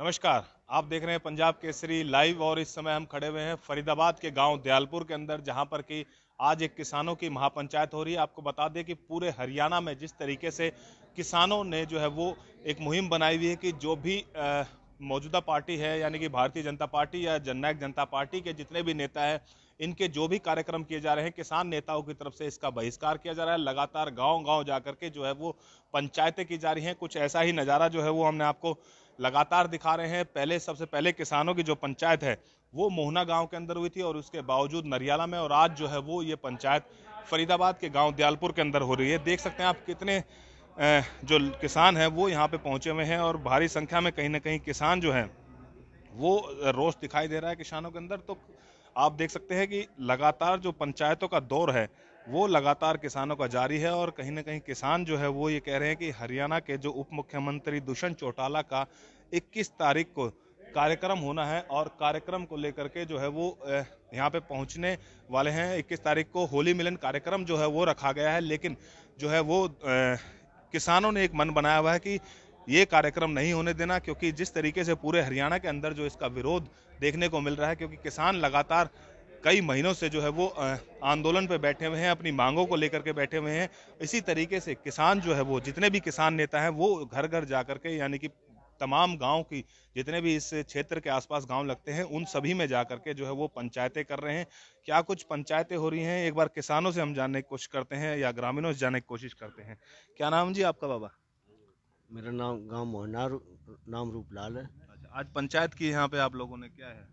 नमस्कार आप देख रहे हैं पंजाब केसरी लाइव और इस समय हम खड़े हुए हैं फरीदाबाद के गांव दयालपुर के अंदर जहां पर कि आज एक किसानों की महापंचायत हो रही है आपको बता दें कि पूरे हरियाणा में जिस तरीके से किसानों ने जो है वो एक मुहिम बनाई हुई है कि जो भी मौजूदा पार्टी है यानी कि भारतीय जनता पार्टी या जननायक जनता पार्टी के जितने भी नेता है इनके जो भी कार्यक्रम किए जा रहे हैं किसान नेताओं की तरफ से इसका बहिष्कार किया जा रहा है लगातार गाँव गाँव जा करके जो है वो पंचायतें की जा रही हैं कुछ ऐसा ही नज़ारा जो है वो हमने आपको लगातार दिखा रहे हैं पहले सबसे पहले किसानों की जो पंचायत है वो मोहना गाँव के अंदर हुई थी और उसके बावजूद नरियाला में और आज जो है वो ये पंचायत फरीदाबाद के गाँव दयालपुर के अंदर हो रही है देख सकते हैं आप कितने जो किसान हैं वो यहाँ पे पहुँचे हुए हैं और भारी संख्या में कहीं ना कहीं किसान जो हैं वो रोष दिखाई दे रहा है किसानों के अंदर तो आप देख सकते हैं कि लगातार जो पंचायतों का दौर है वो लगातार किसानों का जारी है और कहीं ना कहीं किसान जो है वो ये कह रहे हैं कि हरियाणा के जो उप मुख्यमंत्री दुष्यंत चौटाला का 21 तारीख को कार्यक्रम होना है और कार्यक्रम को लेकर के जो है वो यहाँ पे पहुँचने वाले हैं इक्कीस तारीख को होली मिलन कार्यक्रम जो है वो रखा गया है लेकिन जो है वो किसानों ने एक मन बनाया हुआ है कि ये कार्यक्रम नहीं होने देना क्योंकि जिस तरीके से पूरे हरियाणा के अंदर जो इसका विरोध देखने को मिल रहा है क्योंकि किसान लगातार कई महीनों से जो है वो आंदोलन पे बैठे हुए हैं अपनी मांगों को लेकर के बैठे हुए हैं इसी तरीके से किसान जो है वो जितने भी किसान नेता हैं वो घर घर जा के यानी कि तमाम गांव की जितने भी इस क्षेत्र के आसपास गांव लगते हैं उन सभी में जा करके जो है वो पंचायतें कर रहे हैं क्या कुछ पंचायतें हो रही हैं एक बार किसानों से हम जानने की कोशिश करते हैं या ग्रामीणों से जानने की कोशिश करते हैं क्या नाम जी आपका बाबा मेरा नाम गाँव मोहनार नाम रूपलाल है आज पंचायत की यहाँ पे आप लोगों ने क्या है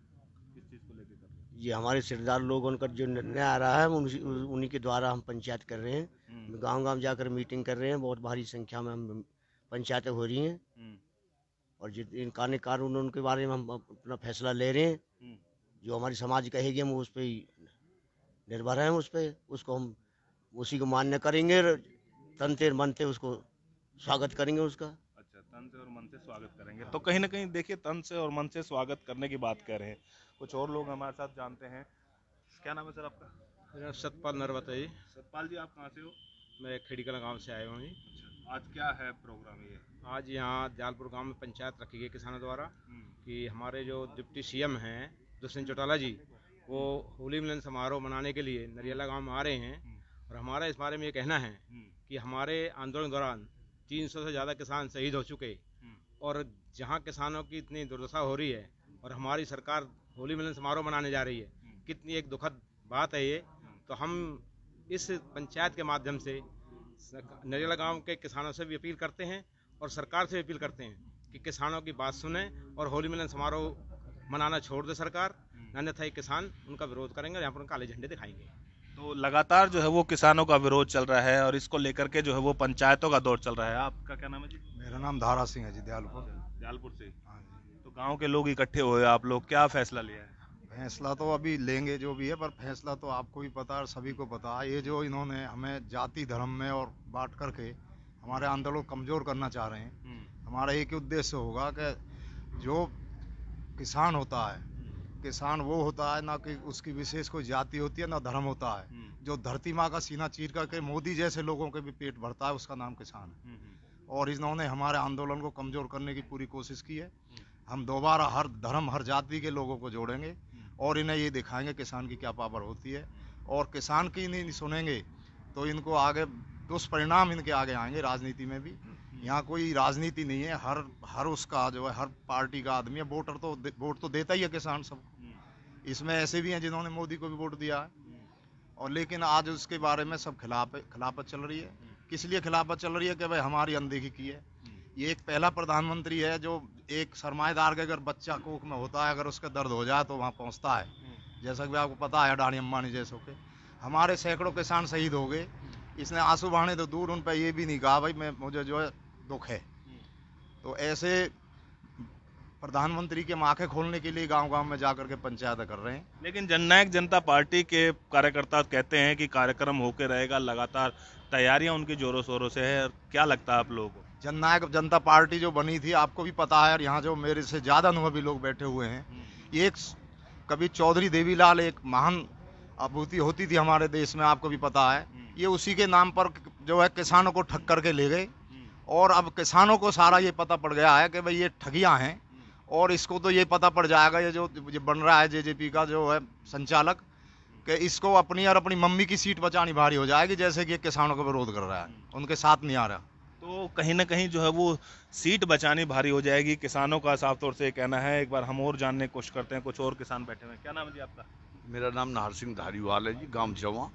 किस चीज़ को लेकर ये हमारे सिरदार लोग उनका जो निर्णय आ रहा है उन्हीं के द्वारा हम पंचायत कर रहे हैं हम्म। गांव गांव जाकर मीटिंग कर रहे हैं बहुत भारी संख्या में हम पंचायतें हो रही हैं हम्म। और इन कानून कानून उनके बारे में हम अपना फैसला ले रहे हैं हम्म। जो हमारी समाज कहेगी हम उस पर निर्भर हैं उस पर उसको हम उसी को मान्य करेंगे तनते मनते उसको स्वागत करेंगे उसका तन से और मन से स्वागत करेंगे तो कहीं ना कहीं देखिए तन से और मन से स्वागत करने की बात कर रहे हैं कुछ और लोग हमारे साथ जानते हैं क्या नाम है सर आपका मेरा सतपाल नरवत है सतपाल जी आप कहाँ से हो मैं खेड़ीकला गाँव से आया हूँ जी अच्छा, आज क्या है प्रोग्राम ये आज यहाँ जालपुर गाँव में पंचायत रखी गई किसानों द्वारा हम्म। कि हमारे जो डिप्टी सीएम हैं दुष्यंत चौटाला जी वो होली मिलन समारोह मनाने के लिए नरियाला गाँव में आ रहे हैं हम्म। और हमारा इस बारे में ये कहना है हम्म। कि हमारे आंदोलन दौरान तीन सौ से ज़्यादा किसान शहीद हो चुके हम्म। और जहाँ किसानों की इतनी दुर्दशा हो रही है और हमारी सरकार होली मिलन समारोह मनाने जा रही है हम्म। कितनी एक दुखद बात है ये हम्म। तो हम इस पंचायत के माध्यम से नरेला गांव के किसानों से भी अपील करते हैं और सरकार से भी अपील करते हैं कि किसानों की बात सुने और होली मिलन समारोह मनाना छोड़ दे सरकार अन्यथा किसान उनका विरोध करेंगे और यहाँ पर काले झंडे दिखाएंगे तो लगातार जो है वो किसानों का विरोध चल रहा है और इसको लेकर के जो है वो पंचायतों का दौर चल रहा है आपका क्या नाम है जी मेरा नाम धारा सिंह है जी दयालपुर दयालपुर से हाँ तो गाँव के लोग इकट्ठे हुए आप लोग क्या फैसला लिया है फैसला तो अभी लेंगे जो भी है पर फैसला तो आपको भी पता है सभी को पता ये जो इन्होंने हमें जाति धर्म में और बांट करके हमारे आंदोलन कमज़ोर करना चाह रहे हैं हम्म। हमारा एक उद्देश्य होगा कि जो किसान होता है किसान वो होता है ना कि उसकी विशेष कोई जाति होती है ना धर्म होता है हम्म। जो धरती माँ का सीना चीर करके मोदी जैसे लोगों के भी पेट भरता है उसका नाम किसान है हम्म, हम्म। और इन्होंने हमारे आंदोलन को कमज़ोर करने की पूरी कोशिश की है हम दोबारा हर धर्म हर जाति के लोगों को जोड़ेंगे और इन्हें ये दिखाएंगे किसान की क्या पावर होती है और किसान की नहीं सुनेंगे तो इनको आगे दुष्परिणाम इनके आगे आएंगे राजनीति में भी यहाँ कोई राजनीति नहीं है हर हर उसका जो है हर पार्टी का आदमी है वोटर तो वोट तो देता ही है किसान सब हम्म। इसमें ऐसे भी हैं जिन्होंने मोदी को भी वोट दिया है हम्म। और लेकिन आज उसके बारे में सब खिलाफ खिलाफत चल रही है हम्म। किस लिए खिलाफत चल रही है कि भाई हमारी अनदेखी की है ये एक पहला प्रधानमंत्री है जो एक सरमाएदार के अगर बच्चा कोख में होता है अगर उसका दर्द हो जाए तो वहाँ पहुँचता है जैसा कि आपको पता है अडानी अम्बानी जैसों के हमारे सैकड़ों किसान शहीद हो गए इसने आंसू बहाने तो दूर उन पर ये भी नहीं कहा भाई मैं मुझे जो है दुख है हम्म। तो ऐसे प्रधानमंत्री के माखे खोलने के लिए गांव गांव में जाकर के पंचायत कर रहे हैं लेकिन जननायक जनता पार्टी के कार्यकर्ता कहते हैं कि कार्यक्रम होके रहेगा लगातार तैयारियां उनकी जोरों शोरों से है क्या लगता है आप लोगों को जननायक जनता पार्टी जो बनी थी आपको भी पता है और यहाँ जो मेरे से ज़्यादा अनुभवी लोग बैठे हुए हैं हम्म। एक कभी चौधरी देवीलाल एक महान आपूर्ति होती थी हमारे देश में आपको भी पता है हम्म। ये उसी के नाम पर जो है किसानों को ठग करके ले गए और अब किसानों को सारा ये पता पड़ गया है कि भाई ये ठगियाँ हैं और इसको तो ये पता पड़ जाएगा ये जो ये बन रहा है जेजेपी का जो है संचालक कि इसको अपनी और अपनी मम्मी की सीट बचानी भारी हो जाएगी जैसे कि किसानों का विरोध कर रहा है उनके साथ नहीं आ रहा तो कहीं ना कहीं जो है वो सीट बचानी भारी हो जाएगी किसानों का साफ तौर से कहना है एक बार हम और जानने की कोशिश करते हैं कुछ और किसान बैठे हुए क्या नाम है जी आपका मेरा नाम नाहर सिंह धारीवाल है जी गाँव जवा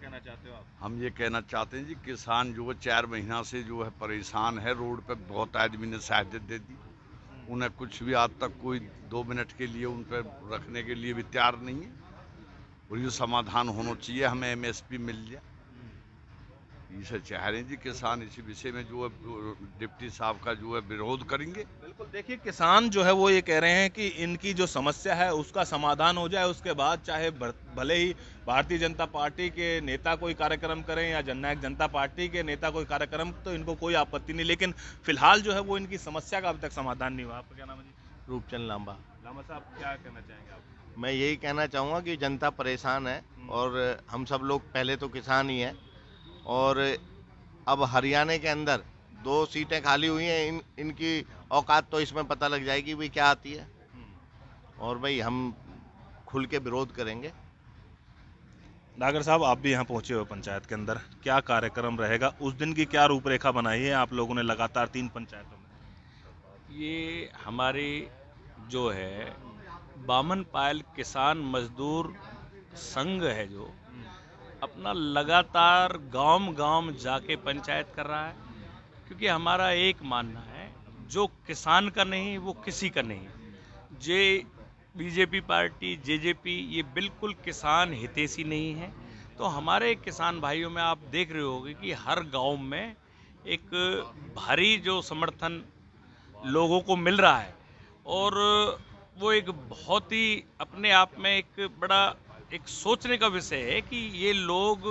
क्या कहना चाहते हो आप हम ये कहना चाहते हैं जी किसान जो है चार महीना से जो है परेशान है रोड पे बहुत आदमी ने सहायता दे दी हम्म। उन्हें कुछ भी आज तक कोई दो मिनट के लिए उन पर रखने के लिए भी तैयार नहीं है और ये समाधान होना चाहिए हमें एमएसपी मिल जाए ये जी किसान इसी विषय में जो है डिप्टी साहब का जो है विरोध करेंगे बिल्कुल देखिए किसान जो है वो ये कह रहे हैं कि इनकी जो समस्या है उसका समाधान हो जाए उसके बाद चाहे भले ही भारतीय जनता पार्टी के नेता कोई कार्यक्रम करें या जननायक जनता पार्टी के नेता कोई कार्यक्रम तो इनको कोई आपत्ति नहीं लेकिन फिलहाल जो है वो इनकी समस्या का अभी तक समाधान नहीं हुआ आपका क्या नाम है जी रूपचंद लांबा लांबा साहब क्या कहना चाहेंगे आप मैं यही कहना चाहूँगा कि जनता परेशान है हम्म। और हम सब लोग पहले तो किसान ही हैं और अब हरियाणा के अंदर दो सीटें खाली हुई हैं इन इनकी औकात तो इसमें पता लग जाएगी भाई क्या आती है और भाई हम खुल के विरोध करेंगे डागर साहब आप भी यहाँ पहुँचे हुए पंचायत के अंदर क्या कार्यक्रम रहेगा उस दिन की क्या रूपरेखा बनाई है आप लोगों ने लगातार तीन पंचायतों में ये हमारी जो है बामन पायल किसान मजदूर संघ है जो अपना लगातार गांव गांव जाके पंचायत कर रहा है क्योंकि हमारा एक मानना है जो किसान का नहीं वो किसी का नहीं जे बीजेपी पार्टी जेजेपी ये बिल्कुल किसान हितेशी नहीं है तो हमारे किसान भाइयों में आप देख रहे होंगे कि हर गांव में एक भारी जो समर्थन लोगों को मिल रहा है और वो एक बहुत ही अपने आप में एक बड़ा एक सोचने का विषय है कि ये लोग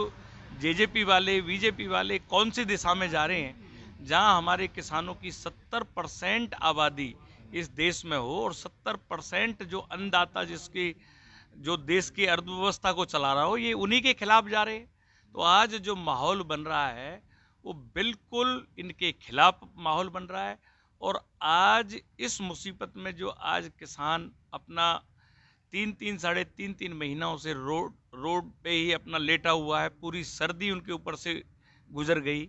जेजेपी वाले बीजेपी वाले कौन सी दिशा में जा रहे हैं जहां हमारे किसानों की 70 परसेंट आबादी इस देश में हो और 70 परसेंट जो अन्नदाता जिसकी जो देश की अर्थव्यवस्था को चला रहा हो ये उन्हीं के खिलाफ जा रहे हैं तो आज जो माहौल बन रहा है वो बिल्कुल इनके खिलाफ माहौल बन रहा है और आज इस मुसीबत में जो आज किसान अपना तीन तीन साढ़े तीन तीन महीनों से रोड रोड पे ही अपना लेटा हुआ है पूरी सर्दी उनके ऊपर से गुजर गई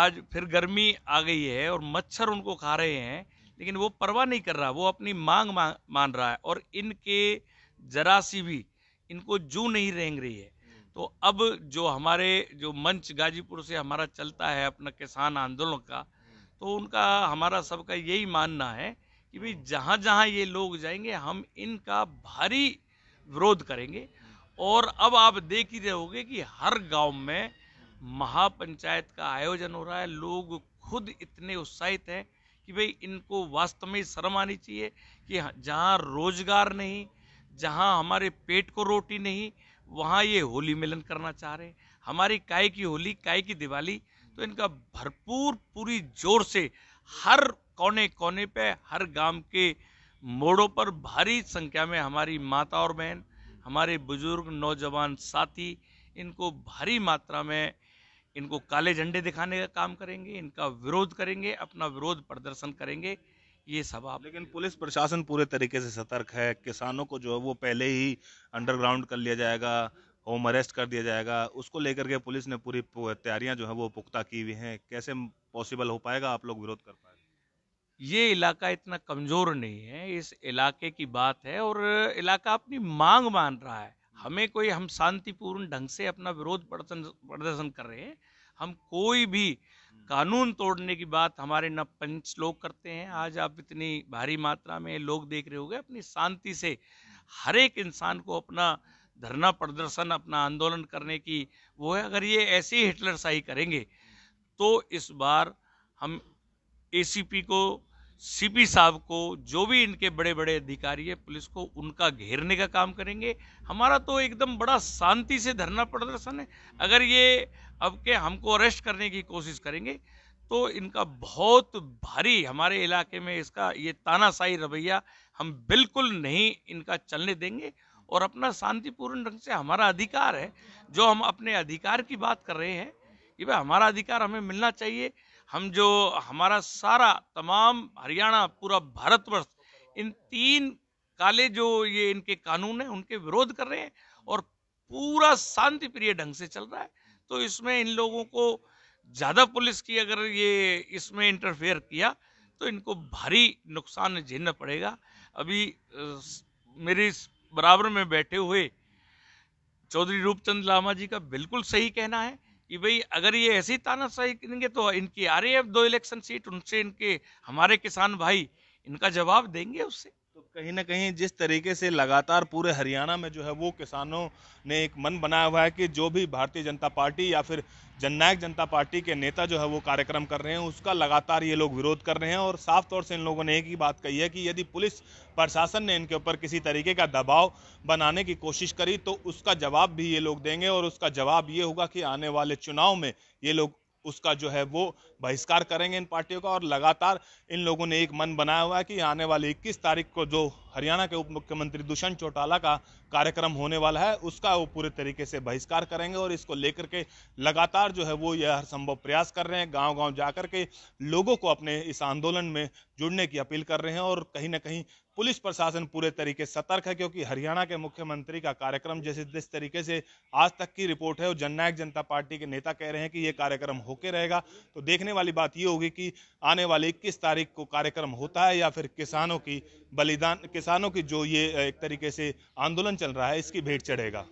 आज फिर गर्मी आ गई है और मच्छर उनको खा रहे हैं लेकिन वो परवाह नहीं कर रहा वो अपनी मांग मा, मान रहा है और इनके जरा सी भी इनको जू नहीं रेंग रही है तो अब जो हमारे जो मंच गाजीपुर से हमारा चलता है अपना किसान आंदोलन का तो उनका हमारा सबका यही मानना है कि भाई जहाँ जहाँ ये लोग जाएंगे हम इनका भारी विरोध करेंगे और अब आप देख ही रहोगे कि हर गांव में महापंचायत का आयोजन हो रहा है लोग खुद इतने उत्साहित हैं कि भाई इनको वास्तव में शर्म आनी चाहिए कि हाँ, जहाँ रोजगार नहीं जहाँ हमारे पेट को रोटी नहीं वहाँ ये होली मिलन करना चाह रहे हैं हमारी काय की होली काय की दिवाली तो इनका भरपूर पूरी जोर से हर कोने कोने पे हर गांव के मोड़ों पर भारी संख्या में हमारी माता और बहन हमारे बुजुर्ग नौजवान साथी इनको भारी मात्रा में इनको काले झंडे दिखाने का काम करेंगे इनका विरोध करेंगे अपना विरोध प्रदर्शन करेंगे ये सब आप लेकिन पुलिस प्रशासन पूरे तरीके से सतर्क है किसानों को जो है वो पहले ही अंडरग्राउंड कर लिया जाएगा होम अरेस्ट कर दिया जाएगा उसको लेकर के पुलिस ने पूरी तैयारियां जो है वो पुख्ता की हुई हैं कैसे पॉसिबल हो पाएगा आप लोग विरोध कर पाएंगे ये इलाका इतना कमज़ोर नहीं है इस इलाके की बात है और इलाका अपनी मांग मान रहा है हमें कोई हम शांतिपूर्ण ढंग से अपना विरोध प्रदर्शन कर रहे हैं हम कोई भी कानून तोड़ने की बात हमारे न पंच लोग करते हैं आज आप इतनी भारी मात्रा में लोग देख रहे हो अपनी शांति से हर एक इंसान को अपना धरना प्रदर्शन अपना आंदोलन करने की वो है अगर ये ऐसे ही हिटलर शाही करेंगे तो इस बार हम एसीपी को सीपी साहब को जो भी इनके बड़े बड़े अधिकारी है पुलिस को उनका घेरने का काम करेंगे हमारा तो एकदम बड़ा शांति से धरना प्रदर्शन है अगर ये अब के हमको अरेस्ट करने की कोशिश करेंगे तो इनका बहुत भारी हमारे इलाके में इसका ये तानाशाही रवैया हम बिल्कुल नहीं इनका चलने देंगे और अपना शांतिपूर्ण ढंग से हमारा अधिकार है जो हम अपने अधिकार की बात कर रहे हैं कि भाई हमारा अधिकार हमें मिलना चाहिए हम जो हमारा सारा तमाम हरियाणा पूरा भारतवर्ष इन तीन काले जो ये इनके कानून हैं उनके विरोध कर रहे हैं और पूरा शांति प्रिय ढंग से चल रहा है तो इसमें इन लोगों को ज़्यादा पुलिस की अगर ये इसमें इंटरफेयर किया तो इनको भारी नुकसान झेलना पड़ेगा अभी मेरे बराबर में बैठे हुए चौधरी रूपचंद लामा जी का बिल्कुल सही कहना है कि भाई अगर ये ऐसी तानाशाही करेंगे तो इनकी आ रही है दो इलेक्शन सीट उनसे इनके हमारे किसान भाई इनका जवाब देंगे उससे तो कहीं ना कहीं जिस तरीके से लगातार पूरे हरियाणा में जो है वो किसानों ने एक मन बनाया हुआ है कि जो भी भारतीय जनता पार्टी या फिर जननायक जनता पार्टी के नेता जो है वो कार्यक्रम कर रहे हैं उसका लगातार ये लोग विरोध कर रहे हैं और साफ तौर से इन लोगों ने एक ही बात कही है कि यदि पुलिस प्रशासन ने इनके ऊपर किसी तरीके का दबाव बनाने की कोशिश करी तो उसका जवाब भी ये लोग देंगे और उसका जवाब ये होगा कि आने वाले चुनाव में ये लोग उसका जो है वो बहिष्कार करेंगे इन पार्टियों का और लगातार इन लोगों ने एक मन बनाया हुआ है कि आने वाली इक्कीस तारीख को जो हरियाणा के उप मुख्यमंत्री दुष्यंत चौटाला का कार्यक्रम होने वाला है उसका वो पूरे तरीके से बहिष्कार करेंगे और इसको लेकर के लगातार जो है वो यह हर संभव प्रयास कर रहे हैं गांव गांव जाकर के लोगों को अपने इस आंदोलन में जुड़ने की अपील कर रहे हैं और कहीं ना कहीं पुलिस प्रशासन पूरे तरीके से सतर्क है क्योंकि हरियाणा के मुख्यमंत्री का कार्यक्रम जैसे जिस तरीके से आज तक की रिपोर्ट है और जननायक जनता पार्टी के नेता कह रहे हैं कि ये कार्यक्रम होके रहेगा तो देखने वाली बात ये होगी कि आने वाली इक्कीस तारीख को कार्यक्रम होता है या फिर किसानों की बलिदान किसानों की जो ये एक तरीके से आंदोलन चल रहा है इसकी भेंट चढ़ेगा